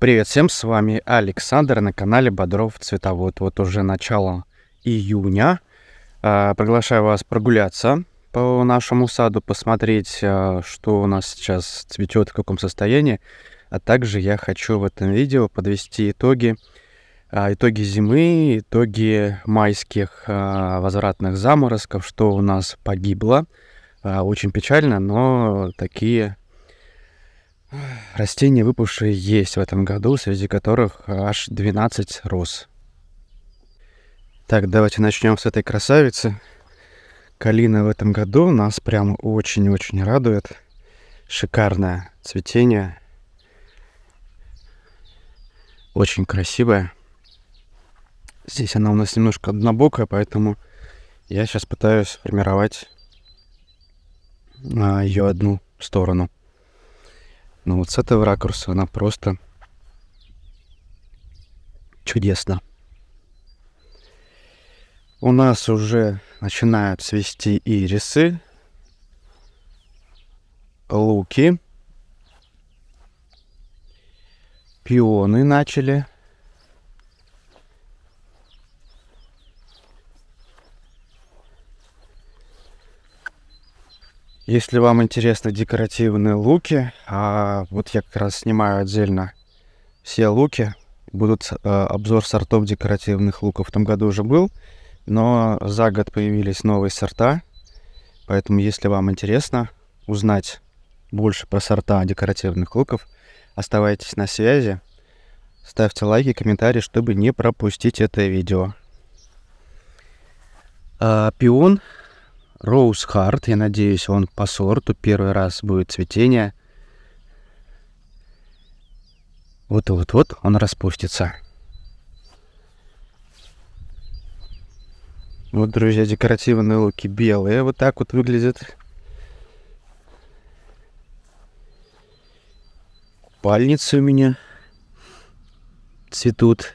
Привет всем, с вами Александр на канале Бодров Цветовод. Вот уже начало июня. А, приглашаю вас прогуляться по нашему саду, посмотреть, а, что у нас сейчас цветет, в каком состоянии. А также я хочу в этом видео подвести итоги а, итоги зимы, итоги майских возвратных заморозков, что у нас погибло. Очень печально, но такие Растения, выпавшие, есть в этом году, среди которых аж 12 роз. Так, давайте начнем с этой красавицы. Калина в этом году нас прям очень-очень радует. Шикарное цветение. Очень красивое. Здесь она у нас немножко однобокая, поэтому я сейчас пытаюсь формировать а, ее одну сторону. Но ну, вот с этого ракурса она просто чудесна. У нас уже начинают свести ирисы, луки, пионы начали Если вам интересны декоративные луки, а вот я как раз снимаю отдельно все луки, будут э, обзор сортов декоративных луков. В том году уже был, но за год появились новые сорта, поэтому если вам интересно узнать больше про сорта декоративных луков, оставайтесь на связи, ставьте лайки, комментарии, чтобы не пропустить это видео. А, пион Роуз Харт. Я надеюсь, он по сорту. Первый раз будет цветение. Вот-вот-вот он распустится. Вот, друзья, декоративные луки белые. Вот так вот выглядят. Пальницы у меня цветут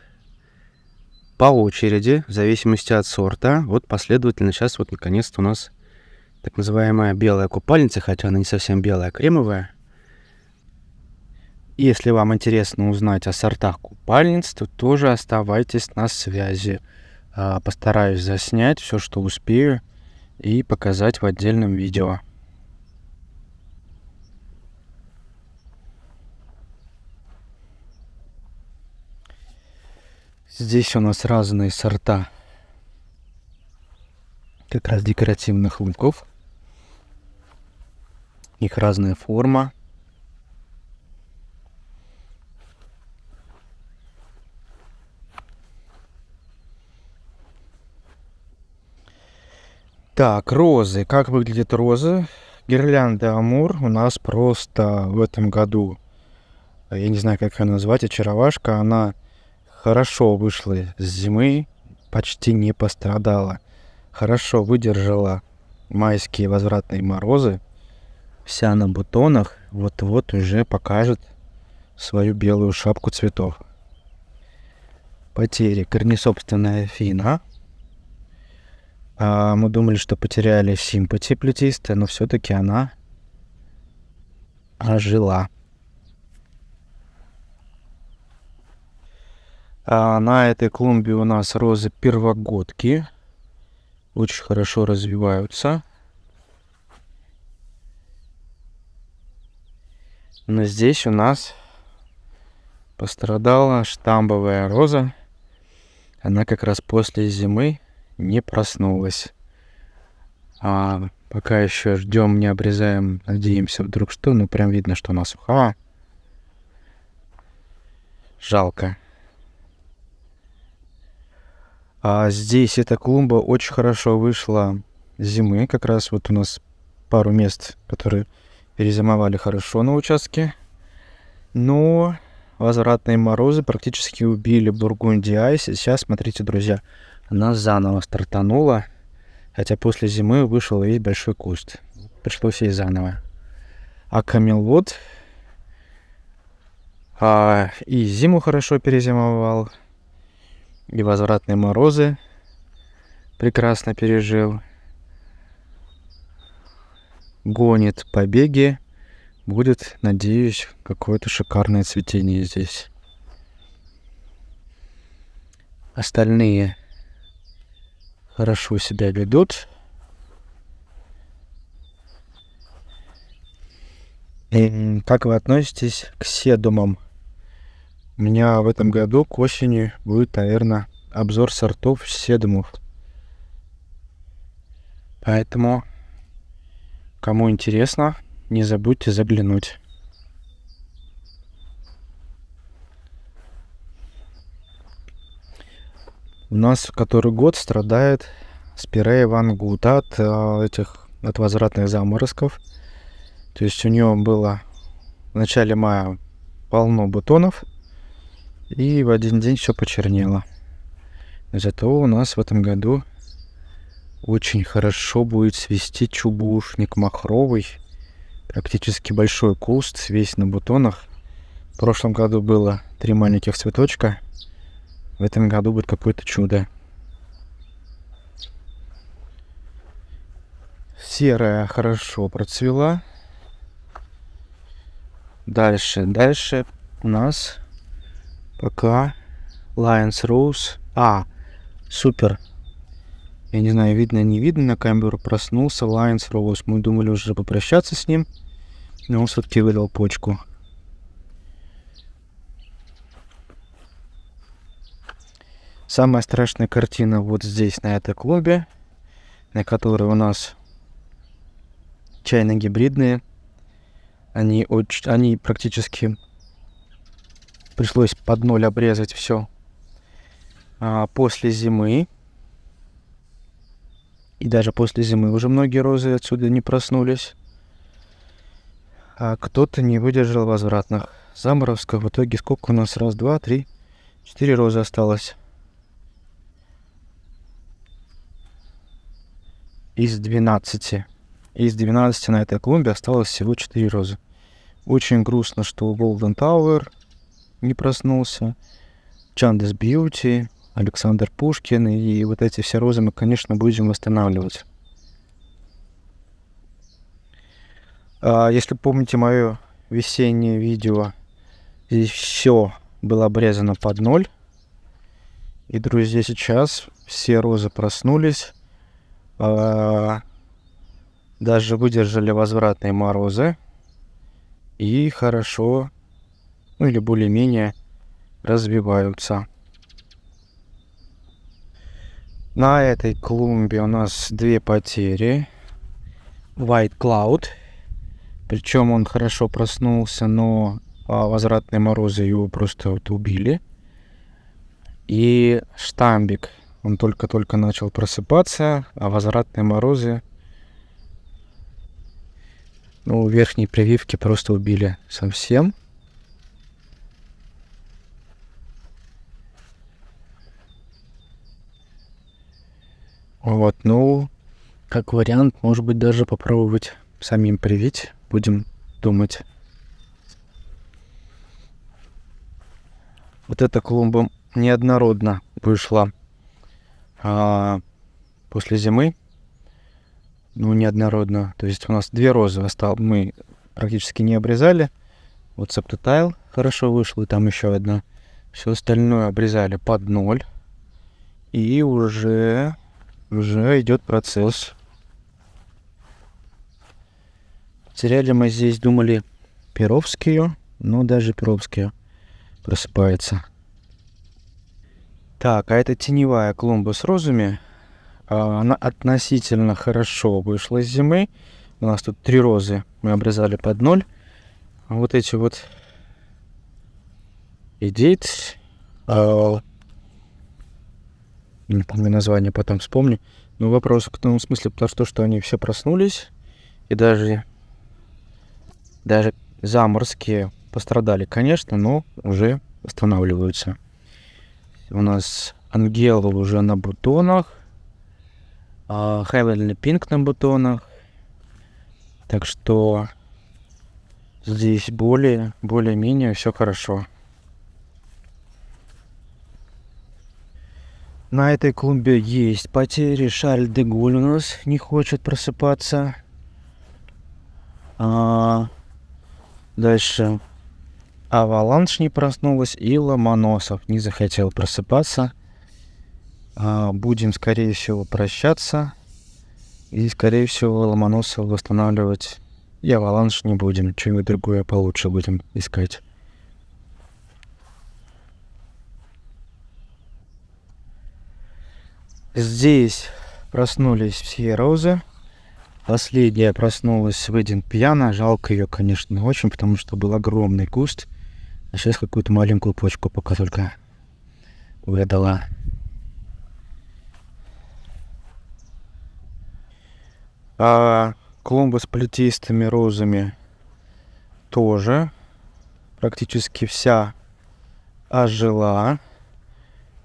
по очереди, в зависимости от сорта. Вот последовательно сейчас вот наконец-то у нас так называемая белая купальница, хотя она не совсем белая, а кремовая. Если вам интересно узнать о сортах купальниц, то тоже оставайтесь на связи. А, постараюсь заснять все, что успею, и показать в отдельном видео. Здесь у нас разные сорта как раз декоративных луков – их разная форма. Так, розы. Как выглядят розы? Гирлянда Амур у нас просто в этом году, э, я не знаю, как ее назвать, очаровашка, она хорошо вышла с зимы, почти не пострадала. Хорошо выдержала майские возвратные морозы вся на бутонах, вот-вот уже покажет свою белую шапку цветов. Потери корнесобственная фина. А мы думали, что потеряли симпати плетистая, но все-таки она ожила. А на этой клумбе у нас розы первогодки. Очень хорошо развиваются. Но здесь у нас пострадала штамбовая роза. Она как раз после зимы не проснулась. А пока еще ждем, не обрезаем, надеемся вдруг что. Ну, прям видно, что она сухая. Жалко. А здесь эта клумба очень хорошо вышла зимы. Как раз вот у нас пару мест, которые перезимовали хорошо на участке, но возвратные морозы практически убили Бургунди Айс. Сейчас, смотрите, друзья, она заново стартанула, хотя после зимы вышел весь большой куст. Пришлось ей заново. А камелот а, и зиму хорошо перезимовал, и возвратные морозы прекрасно пережил гонит побеги. Будет, надеюсь, какое-то шикарное цветение здесь. Остальные хорошо себя ведут. И как вы относитесь к седумам? У меня в этом году к осени будет, наверное, обзор сортов седумов. Поэтому Кому интересно, не забудьте заглянуть. У нас который год страдает спирея Вангут от э, этих от возвратных заморозков. То есть у нее было в начале мая полно бутонов, и в один день все почернело. Зато у нас в этом году очень хорошо будет свести чубушник махровый. Практически большой куст, весь на бутонах. В прошлом году было три маленьких цветочка. В этом году будет какое-то чудо. Серая хорошо процвела. Дальше, дальше у нас пока Lions Rose. А, супер я не знаю, видно, не видно на камеру, проснулся Lions Rose. Мы думали уже попрощаться с ним, но он все-таки выдал почку. Самая страшная картина вот здесь, на этой клубе, на которой у нас чайно-гибридные. Они, очень, они практически пришлось под ноль обрезать все а, после зимы и даже после зимы уже многие розы отсюда не проснулись. А кто-то не выдержал возвратных. заморозков. в итоге сколько у нас? Раз, два, три, четыре розы осталось. Из 12. Из 12 на этой клумбе осталось всего 4 розы. Очень грустно, что Golden Tower не проснулся. Чандес Бьюти. Александр Пушкин, и вот эти все розы мы, конечно, будем восстанавливать. А, если помните мое весеннее видео, здесь все было обрезано под ноль. И, друзья, сейчас все розы проснулись, а, даже выдержали возвратные морозы и хорошо, ну или более-менее развиваются. На этой клумбе у нас две потери. White Cloud. Причем он хорошо проснулся, но а, возвратные морозы его просто вот убили. И штамбик. Он только-только начал просыпаться, а возвратные морозы... Ну, верхние прививки просто убили совсем. Вот, ну, как вариант, может быть, даже попробовать самим привить. Будем думать. Вот эта клумба неоднородно вышла а, после зимы. Ну, неоднородно. То есть у нас две розы осталось. Мы практически не обрезали. Вот септотайл хорошо вышел, и там еще одна. Все остальное обрезали под ноль. И уже уже идет процесс. Теряли мы здесь, думали, Перовские, но даже Перовские просыпается. Так, а это теневая клумба с розами. А, она относительно хорошо вышла из зимы. У нас тут три розы мы обрезали под ноль. вот эти вот идит. Uh не помню название, потом вспомню. Но ну, вопрос в том смысле, потому что, что они все проснулись, и даже, даже заморские пострадали, конечно, но уже восстанавливаются. У нас Ангел уже на бутонах, а Хевенли Пинк на бутонах. Так что здесь более, более-менее все хорошо. На этой клумбе есть потери. Шарль де Голь у нас не хочет просыпаться. А, дальше. Аваланш не проснулась и Ломоносов не захотел просыпаться. А, будем, скорее всего, прощаться. И, скорее всего, Ломоносова восстанавливать и Аваланш не будем. Чего-нибудь другое получше будем искать. Здесь проснулись все розы. Последняя проснулась в один пьяна. Жалко ее, конечно, очень, потому что был огромный куст. А сейчас какую-то маленькую почку пока только выдала. А клумба с плетистыми розами тоже практически вся ожила.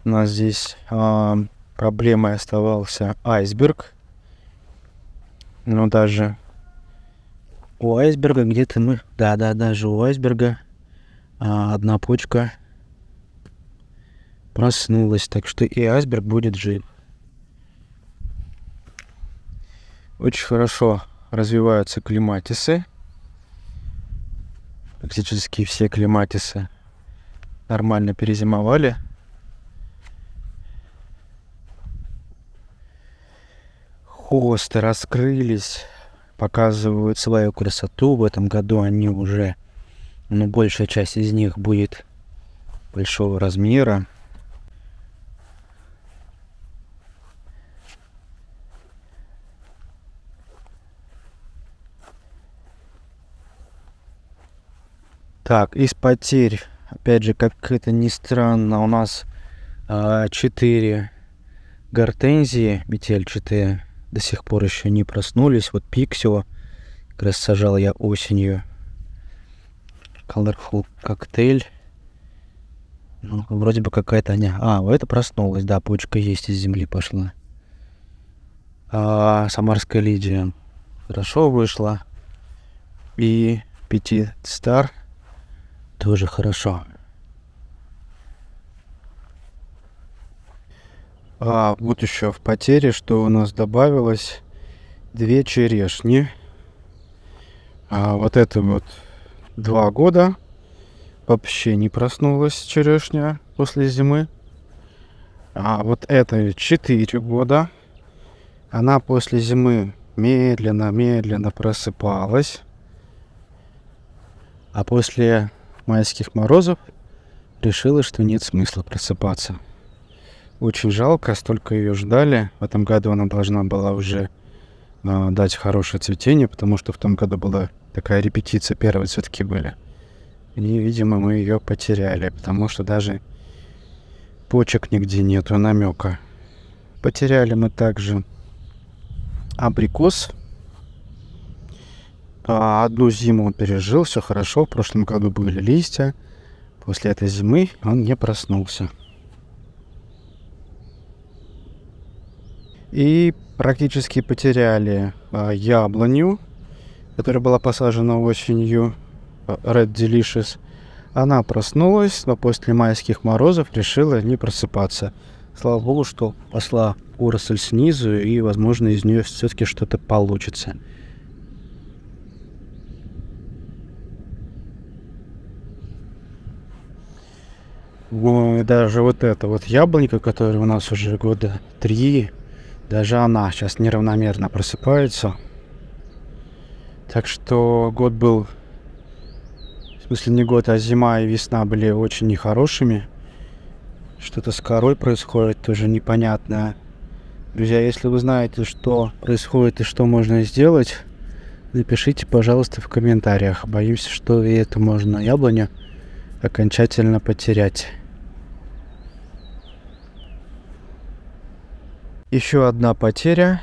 У нас здесь а, Проблемой оставался айсберг. Но ну, даже у айсберга где-то мы... Да-да, даже у айсберга а, одна почка проснулась. Так что и айсберг будет жив. Очень хорошо развиваются клематисы. Практически все клематисы нормально перезимовали. хосты раскрылись, показывают свою красоту. В этом году они уже, ну, большая часть из них будет большого размера. Так, из потерь, опять же, как это ни странно, у нас э, гортензии, метель 4, до сих пор еще не проснулись. Вот пиксио, как раз сажал я осенью. Colorful коктейль. Ну, вроде бы какая-то не. А, вот это проснулась, да, почка есть, из земли пошла. А, Самарская Лидия. Хорошо вышла. И Пяти Стар тоже хорошо. А, вот еще в потере, что у нас добавилось две черешни. А вот это вот два года. Вообще не проснулась черешня после зимы. А вот это 4 года. Она после зимы медленно-медленно просыпалась. А после майских морозов решила, что нет смысла просыпаться. Очень жалко, столько ее ждали. В этом году она должна была уже э, дать хорошее цветение, потому что в том году была такая репетиция, первые цветки были. И, видимо, мы ее потеряли, потому что даже почек нигде нету, а намека. Потеряли мы также абрикос. А, одну зиму он пережил, все хорошо. В прошлом году были листья. После этой зимы он не проснулся. и практически потеряли а, яблоню, которая была посажена осенью, а, Red Delicious. Она проснулась, но после майских морозов решила не просыпаться. Слава богу, что пошла Уросль снизу, и, возможно, из нее все-таки что-то получится. Ну, и даже вот эта вот яблонька, которая у нас уже года три, даже она сейчас неравномерно просыпается. Так что год был... В смысле, не год, а зима и весна были очень нехорошими. Что-то с корой происходит, тоже непонятно. Друзья, если вы знаете, что происходит и что можно сделать, напишите, пожалуйста, в комментариях. Боюсь, что и это можно яблоню окончательно потерять. Еще одна потеря.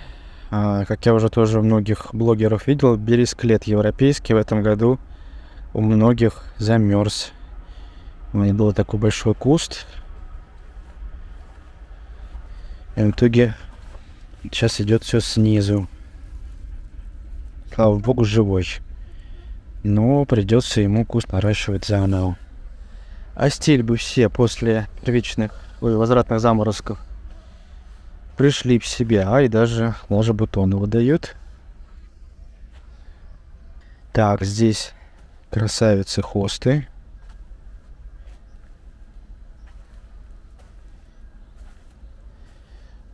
А, как я уже тоже у многих блогеров видел, бересклет европейский в этом году у многих замерз. У меня был такой большой куст. И в итоге сейчас идет все снизу. Слава богу, живой. Но придется ему куст наращивать заново. А стиль бы все после первичных, ой, возвратных заморозков пришли к себе, а и даже, может быть, он Так, здесь красавицы хосты.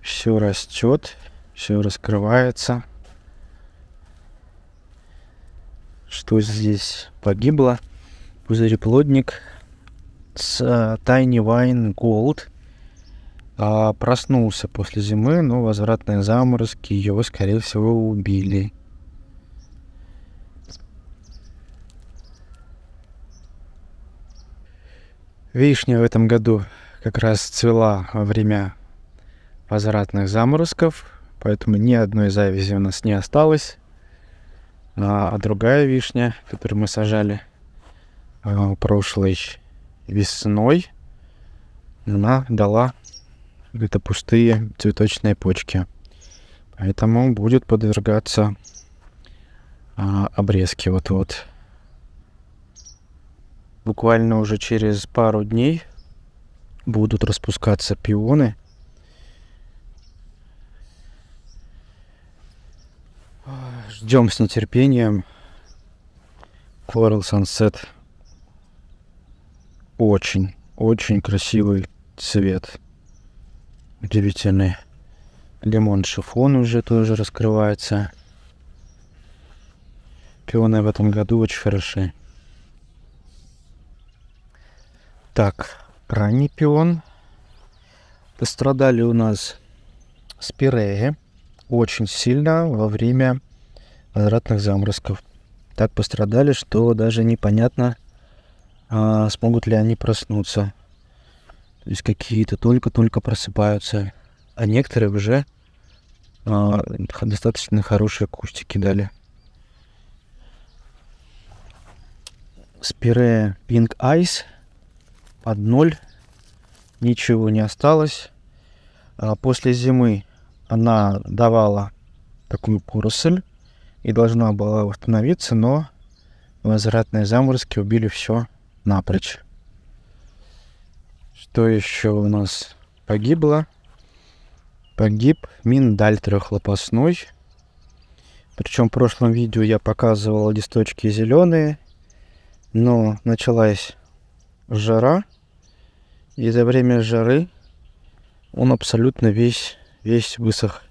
Все растет, все раскрывается. Что здесь погибло? Пузыреплодник с э, Tiny Wine Gold – а, проснулся после зимы, но возвратные заморозки его, скорее всего, убили. Вишня в этом году как раз цвела во время возвратных заморозков, поэтому ни одной завязи у нас не осталось. А, а другая вишня, которую мы сажали а, прошлой весной, она дала это «А пустые цветочные почки. Поэтому будет подвергаться а, обрезке вот-вот. Буквально уже через пару дней будут распускаться пионы. Ждем с нетерпением Coral Sunset. Очень, очень красивый цвет удивительный лимон шифон уже тоже раскрывается. Пионы в этом году очень хороши. Так, ранний пион. Пострадали у нас спиреи очень сильно во время возвратных заморозков. Так пострадали, что даже непонятно, а, смогут ли они проснуться. То есть какие-то только-только просыпаются, а некоторые уже а, достаточно хорошие кустики дали. Спире Pink Ice под ноль. Ничего не осталось. А после зимы она давала такую поросль и должна была восстановиться, но возвратные заморозки убили все напрочь. Кто еще у нас погибло? Погиб миндаль трехлопастной. Причем в прошлом видео я показывал листочки зеленые, но началась жара, и за время жары он абсолютно весь, весь высох.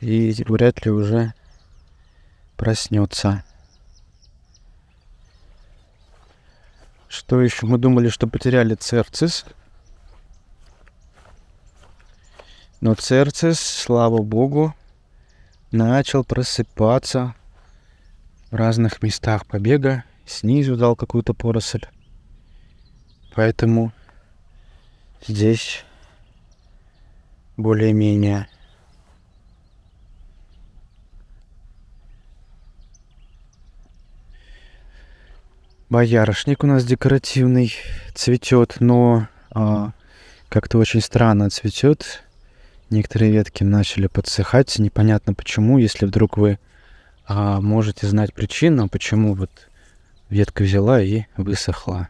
И вряд ли уже проснется. Что еще? Мы думали, что потеряли Церцис. Но Церцис, слава богу, начал просыпаться в разных местах побега. Снизу дал какую-то поросль. Поэтому здесь более-менее Боярышник у нас декоративный цветет, но а, как-то очень странно цветет. Некоторые ветки начали подсыхать, непонятно почему. Если вдруг вы а, можете знать причину, почему вот ветка взяла и высохла.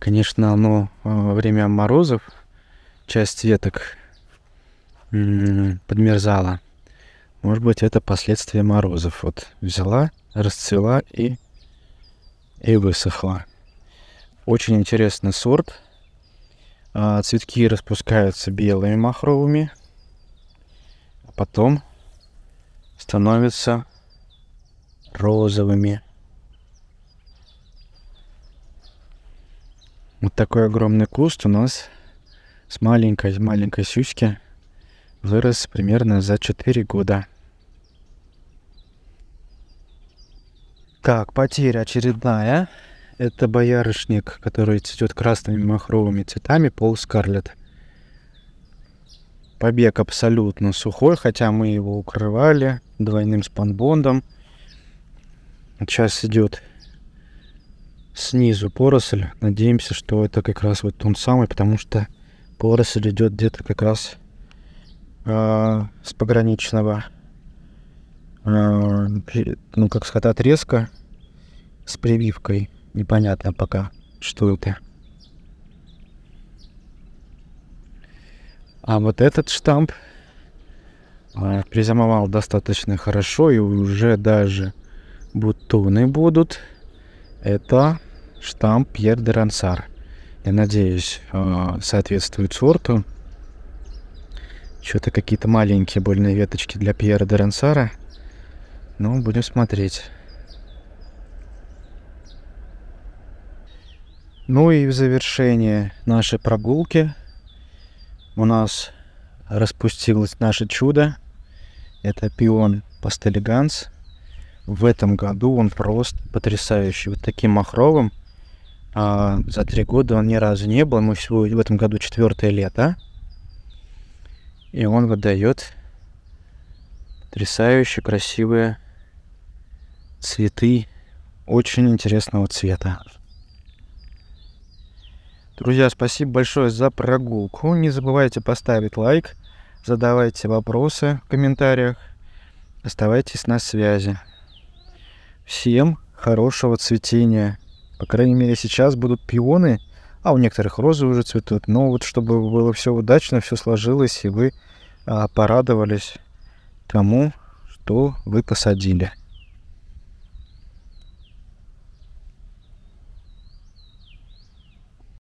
Конечно, оно а, во время морозов часть веток подмерзала. Может быть, это последствия морозов. Вот взяла, расцвела и и высохла. Очень интересный сорт. А, цветки распускаются белыми махровыми, а потом становятся розовыми. Вот такой огромный куст у нас с маленькой-маленькой сюськи вырос примерно за 4 года. Так, потеря очередная. Это боярышник, который цветет красными махровыми цветами, пол скарлет. Побег абсолютно сухой, хотя мы его укрывали двойным спанбондом. Сейчас идет снизу поросль. Надеемся, что это как раз вот он самый, потому что поросль идет где-то как раз э, с пограничного Э, ну, как сказать, отрезка с прививкой. Непонятно пока, что это. А вот этот штамп э, призамовал достаточно хорошо и уже даже бутоны будут. Это штамп Пьер де Рансар. Я надеюсь, э, соответствует сорту. Что-то какие-то маленькие больные веточки для Пьера де Рансара – ну, будем смотреть. Ну и в завершение нашей прогулки у нас распустилось наше чудо. Это пион пастелиганс. В этом году он просто потрясающий. Вот таким махровым. А за три года он ни разу не был. Мы всего в этом году четвертое лето. И он выдает потрясающе красивые цветы очень интересного цвета. Друзья, спасибо большое за прогулку. Не забывайте поставить лайк, задавайте вопросы в комментариях, оставайтесь на связи. Всем хорошего цветения. По крайней мере, сейчас будут пионы, а у некоторых розы уже цветут. Но вот чтобы было все удачно, все сложилось, и вы а, порадовались тому, что вы посадили.